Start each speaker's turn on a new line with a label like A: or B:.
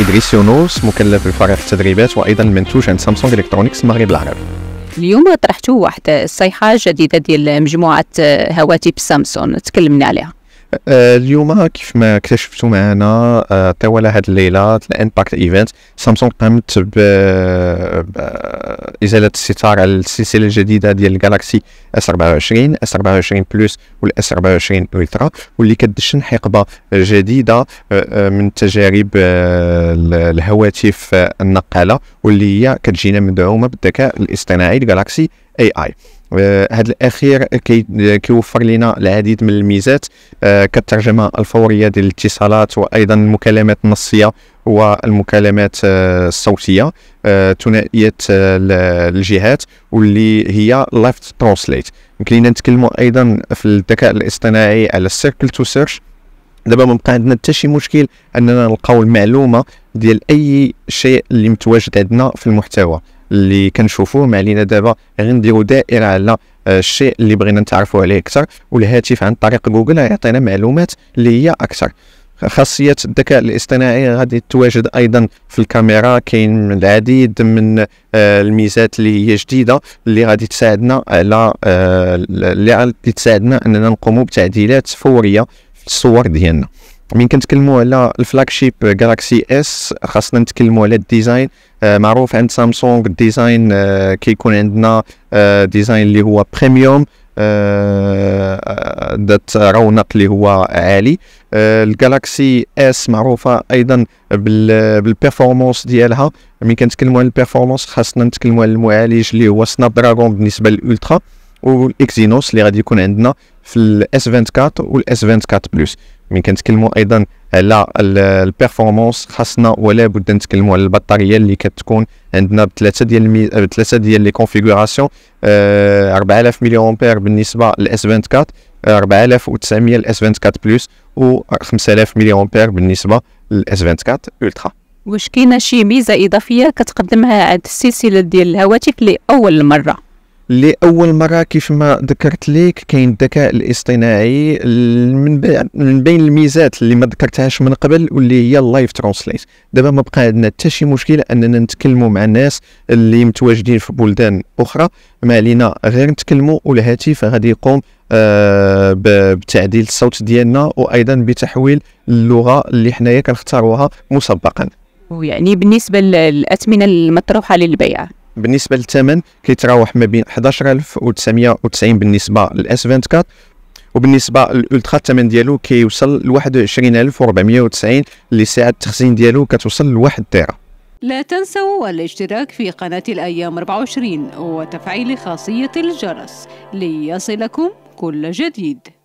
A: إدريس يونس مكلف بفريق التدريبات وأيضا منتوج عند سامسونج إلكترونيكس المغرب العربي
B: اليوم طرحتوا واحد الصيحه جديده ديال مجموعه هواتف سامسونج تكلمنا عليها
A: آه، اليوم كيف ما اكتشفتوا معنا آه، طوال هذه الليله الامباكت ايفنت سامسونج قامت بازاله آه، الستار على السلسله الجديده ديال الجالاكسي اس 24 اس 24 بلس والاس 24 الترا واللي كدشن حقبه جديده من تجارب الهواتف النقاله واللي هي كتجينا مدعومه بالذكاء الاصطناعي الجالاكسي اي اي آه، هذا الاخير كي كيوفر لنا العديد من الميزات آه، كالترجمه الفوريه ديال الاتصالات وايضا المكالمات النصيه والمكالمات آه، الصوتيه ثنائيه الجهات واللي هي ليفت ترانسليت يمكن لينا نتكلموا ايضا في الذكاء الاصطناعي على السيركل تو سيرش دابا ما بقى عندنا حتى شي مشكل اننا نلقاو المعلومه ديال اي شيء اللي متواجد عندنا في المحتوى اللي كنشوفوه ما علينا دابا غير نديرو دائره على آه، الشيء اللي بغينا نتعرفوا عليه اكثر والهاتف عن طريق جوجل غيعطينا معلومات اللي هي اكثر خاصيه الذكاء الاصطناعي غادي تواجد ايضا في الكاميرا كاين العديد من آه، الميزات اللي هي جديده اللي غادي تساعدنا على آه، اللي غادي تساعدنا اننا نقوموا بتعديلات فوريه في الصور ديالنا من كنتكلموا على شيب جالاكسي اس خاصنا نتكلموا على الديزاين آه، معروف عند سامسونج الديزاين آه، كيكون عندنا ديزاين آه، اللي هو بريميوم ذات رونق اللي هو عالي الجالاكسي اس معروفه ايضا بالبيرفورمانس ديالها من كنتكلموا على البيرفورمانس خاصنا نتكلموا على المعالج اللي هو سناب دراغون بالنسبه للالترا والاكزينوس اللي غادي يكون عندنا في الاس 24 والاس 24 بلس من كنتكلموا ايضا على البيرفورمانس خاصنا ولا بد نتكلموا على البطاريه اللي كتكون عندنا بثلاثه ديال المي... بثلاثه ديال لي كونفيغوراسيون آه 4000 ملي امبير بالنسبه للاس 24 4900 الاس 24 بلس و 5000 ملي امبير بالنسبه للاس 24 الترا
B: واش كاينه شي ميزه اضافيه كتقدمها هاد السلسله ديال الهواتف لاول مره
A: لاول مره كيف ما ذكرت لك كاين الذكاء الاصطناعي من من بين الميزات اللي ما ذكرتهاش من قبل واللي هي اللايف ترانسليت دابا ما بقى عندنا حتى شي مشكل اننا نتكلموا مع الناس اللي متواجدين في بلدان اخرى ما علينا غير نتكلموا والهاتف غادي يقوم آه بتعديل الصوت ديالنا وايضا بتحويل اللغه اللي حنايا كنختاروها مسبقا
B: ويعني بالنسبه للاثمنه المطروحه للبيع
A: بالنسبه للثمن كيتراوح ما بين 11990 بالنسبه للاس 24 وبالنسبه للالترا الثمن ديالو كيوصل ل 21490 اللي ساعه التخزين ديالو كتوصل ل 1 تيرا
B: لا تنسوا الاشتراك في قناة الأيام 24 وتفعيل خاصية الجرس ليصلكم كل جديد